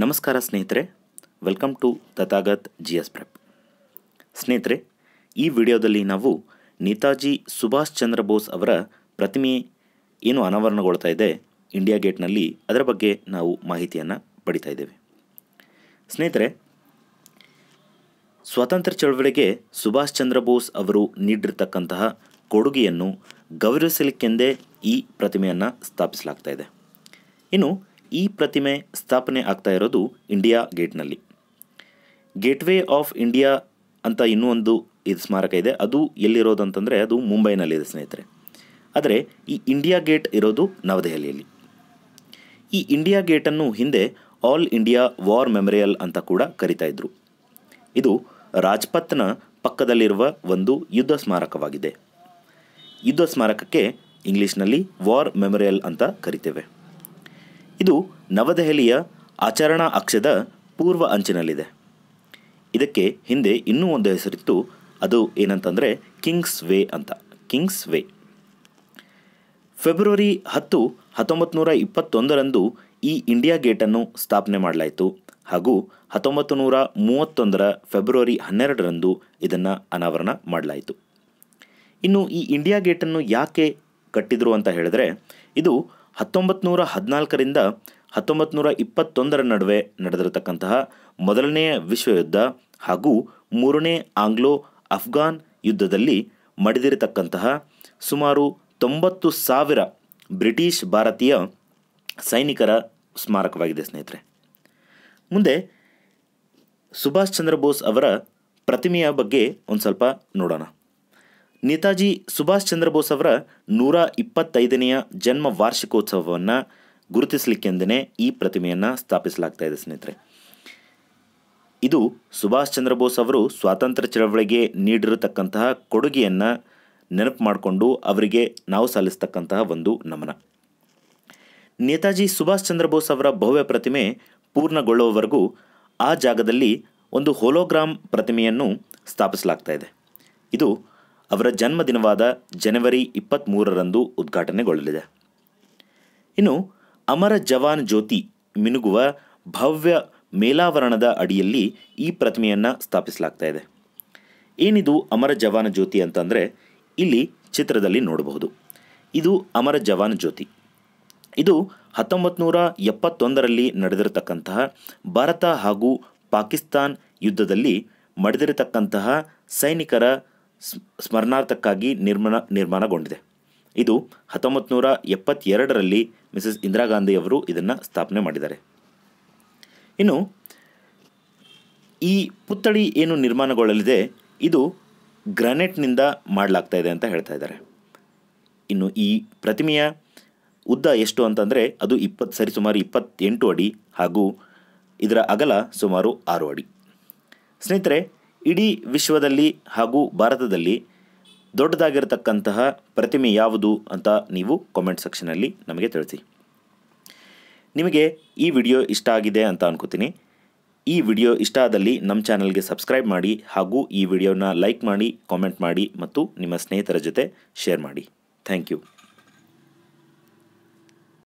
ನಮಸ್ಕಾರ ಸ್ನೇಹಿತರೆ welcome to Tathagat G S prep ಸ್ನೇಹಿತರೆ ಈ ವಿಡಿಯೋದಲ್ಲಿ ನಾವು ನೇತಾಜಿ ಸುಭಾಷ್ ಚಂದ್ರ ಬೋಸ್ ಅವರ ಪ್ರತಿಮೆ ಏನು ಅನಾವರಣಗೊಳ್ತಾ ಇದೆ ಇಂಡಿಯಾ ಗೇಟ್ನಲ್ಲಿ ಅದರ ಬಗ್ಗೆ ನಾವು ಮಾಹಿತಿಯನ್ನು ಪಡಿತಾ ಇದ್ದೇವೆ ಸ್ನೇಹಿತರೆ ಸ್ವಾತಂತ್ರ್ಯ ಚಳವಳಿಗೆ ಸುಭಾಷ್ ಚಂದ್ರ ಬೋಸ್ ಅವರು ನೀಡಿರ್ತಕ್ಕಂತಹ ಕೊಡುಗೆಯನ್ನು ಗೌರವಿಸಲಿಕ್ಕೆಂದೇ ಈ ಪ್ರತಿಮೆಯನ್ನು ಸ್ಥಾಪಿಸಲಾಗ್ತಾ ಇದೆ ಇನ್ನು ಈ ಪ್ರತಿಮೆ ಸ್ಥಾಪನೆ ಆಗ್ತಾ ಇರೋದು ಇಂಡಿಯಾ ಗೇಟ್ನಲ್ಲಿ ಗೇಟ್ವೇ ಆಫ್ ಇಂಡಿಯಾ ಅಂತ ಇನ್ನೂ ಒಂದು ಇದು ಸ್ಮಾರಕ ಇದೆ ಅದು ಎಲ್ಲಿರೋದು ಅಂತಂದರೆ ಅದು ಮುಂಬೈನಲ್ಲಿದೆ ಸ್ನೇಹಿತರೆ ಆದರೆ ಈ ಇಂಡಿಯಾ ಗೇಟ್ ಇರೋದು ನವದೆಹಲಿಯಲ್ಲಿ ಈ ಇಂಡಿಯಾ ಗೇಟನ್ನು ಹಿಂದೆ ಆಲ್ ಇಂಡಿಯಾ ವಾರ್ ಮೆಮೊರಿಯಲ್ ಅಂತ ಕೂಡ ಕರಿತಾ ಇದ್ರು ಇದು ರಾಜ್ಪಥ್ನ ಪಕ್ಕದಲ್ಲಿರುವ ಒಂದು ಯುದ್ಧ ಸ್ಮಾರಕವಾಗಿದೆ ಯುದ್ಧ ಸ್ಮಾರಕಕ್ಕೆ ಇಂಗ್ಲೀಷ್ನಲ್ಲಿ ವಾರ್ ಮೆಮೊರಿಯಲ್ ಅಂತ ಕರಿತೇವೆ ಇದು ನವದೆಹಲಿಯ ಆಚರಣಾ ಅಕ್ಷದ ಪೂರ್ವ ಅಂಚಿನಲ್ಲಿದೆ ಇದಕ್ಕೆ ಹಿಂದೆ ಇನ್ನೂ ಒಂದು ಹೆಸರಿತ್ತು ಅದು ಏನಂತಂದರೆ ಕಿಂಗ್ಸ್ ವೇ ಅಂತ ಕಿಂಗ್ಸ್ ವೇ ಫೆಬ್ರವರಿ ಹತ್ತು ಹತ್ತೊಂಬತ್ತು ನೂರ ಇಪ್ಪತ್ತೊಂದರಂದು ಈ ಇಂಡಿಯಾ ಗೇಟನ್ನು ಸ್ಥಾಪನೆ ಮಾಡಲಾಯಿತು ಹಾಗೂ ಹತ್ತೊಂಬತ್ತು ನೂರ ಮೂವತ್ತೊಂದರ ಫೆಬ್ರವರಿ ಹನ್ನೆರಡರಂದು ಇದನ್ನು ಅನಾವರಣ ಮಾಡಲಾಯಿತು ಇನ್ನು ಈ ಇಂಡಿಯಾ ಗೇಟನ್ನು ಯಾಕೆ ಕಟ್ಟಿದರು ಅಂತ ಹೇಳಿದ್ರೆ ಇದು ಹತ್ತೊಂಬತ್ತು ನೂರ ಹದಿನಾಲ್ಕರಿಂದ ಹತ್ತೊಂಬತ್ತು ನೂರ ಇಪ್ಪತ್ತೊಂದರ ನಡುವೆ ನಡೆದಿರತಕ್ಕಂತಹ ಮೊದಲನೆಯ ವಿಶ್ವಯುದ್ಧ ಹಾಗೂ ಮೂರನೇ ಆಂಗ್ಲೋ ಅಫ್ಘಾನ್ ಯುದ್ಧದಲ್ಲಿ ಮಡಿದಿರತಕ್ಕಂತಹ ಸುಮಾರು ತೊಂಬತ್ತು ಸಾವಿರ ಬ್ರಿಟಿಷ್ ಭಾರತೀಯ ಸೈನಿಕರ ಸ್ಮಾರಕವಾಗಿದೆ ಸ್ನೇಹಿತರೆ ಮುಂದೆ ಸುಭಾಷ್ ಚಂದ್ರ ಬೋಸ್ ಅವರ ಪ್ರತಿಮೆಯ ಬಗ್ಗೆ ಒಂದು ಸ್ವಲ್ಪ ನೋಡೋಣ ನೇತಾಜಿ ಸುಭಾಷ್ ಚಂದ್ರ ಬೋಸ್ ಅವರ ನೂರ ಇಪ್ಪತ್ತೈದನೆಯ ಜನ್ಮ ವಾರ್ಷಿಕೋತ್ಸವವನ್ನು ಗುರುತಿಸಲಿಕ್ಕೆಂದೇ ಈ ಪ್ರತಿಮೆಯನ್ನು ಸ್ಥಾಪಿಸಲಾಗ್ತಾ ಇದೆ ಸ್ನೇಹಿತರೆ ಇದು ಸುಭಾಷ್ ಚಂದ್ರ ಬೋಸ್ ಅವರು ಸ್ವಾತಂತ್ರ್ಯ ಚಳವಳಿಗೆ ನೀಡಿರತಕ್ಕಂತಹ ಕೊಡುಗೆಯನ್ನು ನೆನಪು ಮಾಡಿಕೊಂಡು ಅವರಿಗೆ ನಾವು ಸಲ್ಲಿಸ್ತಕ್ಕಂತಹ ಒಂದು ನಮನ ನೇತಾಜಿ ಸುಭಾಷ್ ಚಂದ್ರ ಬೋಸ್ ಅವರ ಭವ್ಯ ಪ್ರತಿಮೆ ಪೂರ್ಣಗೊಳ್ಳುವವರೆಗೂ ಆ ಜಾಗದಲ್ಲಿ ಒಂದು ಹೋಲೋಗ್ರಾಮ್ ಪ್ರತಿಮೆಯನ್ನು ಸ್ಥಾಪಿಸಲಾಗ್ತಾ ಇದೆ ಇದು ಅವರ ಜನ್ಮದಿನವಾದ ಜನವರಿ ಇಪ್ಪತ್ತ್ಮೂರರಂದು ಉದ್ಘಾಟನೆಗೊಳ್ಳಲಿದೆ ಇನ್ನು ಅಮರ ಜವಾನ್ ಜ್ಯೋತಿ ಮಿನುಗುವ ಭವ್ಯ ಮೇಲಾವರಣದ ಅಡಿಯಲ್ಲಿ ಈ ಪ್ರತಿಮೆಯನ್ನು ಸ್ಥಾಪಿಸಲಾಗ್ತಾ ಇದೆ ಏನಿದು ಅಮರ ಜವಾನ್ ಜ್ಯೋತಿ ಅಂತಂದರೆ ಇಲ್ಲಿ ಚಿತ್ರದಲ್ಲಿ ನೋಡಬಹುದು ಇದು ಅಮರ ಜವಾನ್ ಜ್ಯೋತಿ ಇದು ಹತ್ತೊಂಬತ್ತು ನೂರ ಎಪ್ಪತ್ತೊಂದರಲ್ಲಿ ನಡೆದಿರತಕ್ಕಂತಹ ಭಾರತ ಹಾಗೂ ಪಾಕಿಸ್ತಾನ್ ಯುದ್ಧದಲ್ಲಿ ಮಡಿದಿರತಕ್ಕಂತಹ ಸೈನಿಕರ ಸ್ಮರಣಾರ್ಥಕ್ಕಾಗಿ ನಿರ್ಮಾಣ ನಿರ್ಮಾಣಗೊಂಡಿದೆ ಇದು ಹತ್ತೊಂಬತ್ತು ನೂರ ಎಪ್ಪತ್ತೆರಡರಲ್ಲಿ ಮಿಸಸ್ ಇಂದಿರಾ ಗಾಂಧಿಯವರು ಇದನ್ನು ಸ್ಥಾಪನೆ ಮಾಡಿದ್ದಾರೆ ಇನ್ನು ಈ ಪುತ್ಥಳಿ ಏನು ನಿರ್ಮಾಣಗೊಳ್ಳಲಿದೆ ಇದು ಗ್ರಾನೈಟ್ನಿಂದ ಮಾಡಲಾಗ್ತಾ ಇದೆ ಅಂತ ಹೇಳ್ತಾ ಇದ್ದಾರೆ ಇನ್ನು ಈ ಪ್ರತಿಮೆಯ ಉದ್ದ ಎಷ್ಟು ಅಂತಂದರೆ ಅದು ಇಪ್ಪತ್ತು ಸರಿ ಸುಮಾರು ಇಪ್ಪತ್ತೆಂಟು ಅಡಿ ಹಾಗೂ ಇದರ ಅಗಲ ಸುಮಾರು ಆರು ಅಡಿ ಸ್ನೇಹಿತರೆ ಇಡೀ ವಿಶ್ವದಲ್ಲಿ ಹಾಗೂ ಭಾರತದಲ್ಲಿ ದೊಡ್ಡದಾಗಿರತಕ್ಕಂತಹ ಪ್ರತಿಮೆ ಯಾವುದು ಅಂತ ನೀವು ಕಾಮೆಂಟ್ ಸೆಕ್ಷನಲ್ಲಿ ನಮಗೆ ತಿಳಿಸಿ ನಿಮಗೆ ಈ ವಿಡಿಯೋ ಇಷ್ಟ ಆಗಿದೆ ಅಂತ ಅನ್ಕೋತೀನಿ ಈ ವಿಡಿಯೋ ಇಷ್ಟ ಆದಲ್ಲಿ ನಮ್ಮ ಚಾನಲ್ಗೆ ಸಬ್ಸ್ಕ್ರೈಬ್ ಮಾಡಿ ಹಾಗೂ ಈ ವಿಡಿಯೋನ ಲೈಕ್ ಮಾಡಿ ಕಾಮೆಂಟ್ ಮಾಡಿ ಮತ್ತು ನಿಮ್ಮ ಸ್ನೇಹಿತರ ಜೊತೆ ಶೇರ್ ಮಾಡಿ ಥ್ಯಾಂಕ್ ಯು